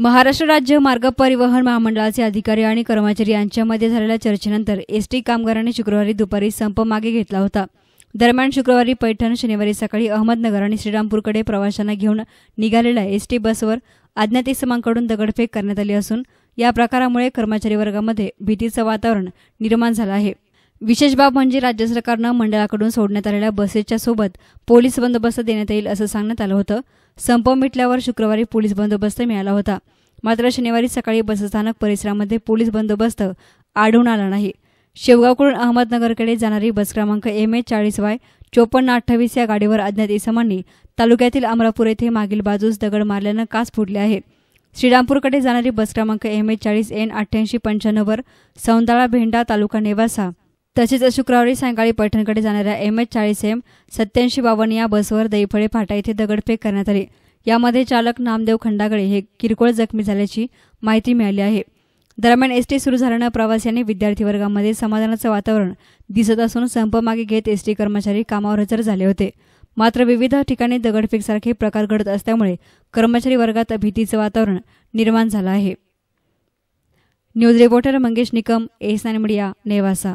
महाराष्ट्र राज्य मार्ग परिवहन महामंडळाचे अधिकारी आणि कर्मचारी यांच्यामध्ये झालेल्या चर्चेनंतर एसटी कामगारांनी शुक्रवारी दुपारी संप मागे घेतला होता दरम्यान शुक्रवारी पैठण शनिवारी सकाळी अहमदनगर आणि श्रीरामपूरकडे प्रवाशांना घेऊन निघालेल्या एसटी बसवर अज्ञात इसमांकडून दगडफेक करण्यात आली असून या प्रकारामुळे कर्मचारी वर्गामध्ये भीतीचं वातावरण निर्माण झालं आहे विशेष बाब म्हणजे राज्य सरकारनं मंडळाकडून सोडण्यात आलेल्या बसेसच्या सोबत पोलीस बंदोबस्त देण्यात येईल असं सांगण्यात आलं होतं संप मिटल्यावर शुक्रवारी पोलीस बंदोबस्त मिळाला होता मात्र शनिवारी सकाळी बसस्थानक परिसरामध्ये पोलीस बंदोबस्त आढळून आला नाही शेवगावकडून अहमदनगरकडे जाणारी बस क्रमांक एम ए चाळीस वाय चोपन्न अठ्ठावीस या गाडीवर अज्ञात इसमांनी तालुक्यातील अमरापूर येथे मागील बाजूस दगड मारल्यानं कास फुटले आहे श्रीरामपूरकडे जाणारी बस क्रमांक एम ए चाळीस एन अठ्ठ्याऐंशी पंच्याण्णववर सौंदाळा भेंडा तालुका नेवासा तसेच शुक्रवारी सायंकाळी पैठणकडे जाणाऱ्या एम एच चाळीस एम सत्याऐंशी बावन्न या बसवर दहीफळे फाटा येथे दगडफेक करण्यात आली यामध्ये चालक नामदेव खंडागळे हे किरकोळ जखमी झाल्याची माहिती मिळाली आहे दरम्यान एसटी सुरू झाल्यानं प्रवाशांनी विद्यार्थी वर्गामध्ये समाधानाचं वातावरण दिसत असून संप मागे घेत एसटी कर्मचारी कामावर हजर झाले होते मात्र विविध ठिकाणी दगडफेकसारखे प्रकार घडत असल्यामुळे कर्मचारी वर्गात भीतीचं वातावरण निर्माण झालं आहे न्यूज रिपोर्टर मंगेश निकम एसनान मीडिया नेवासा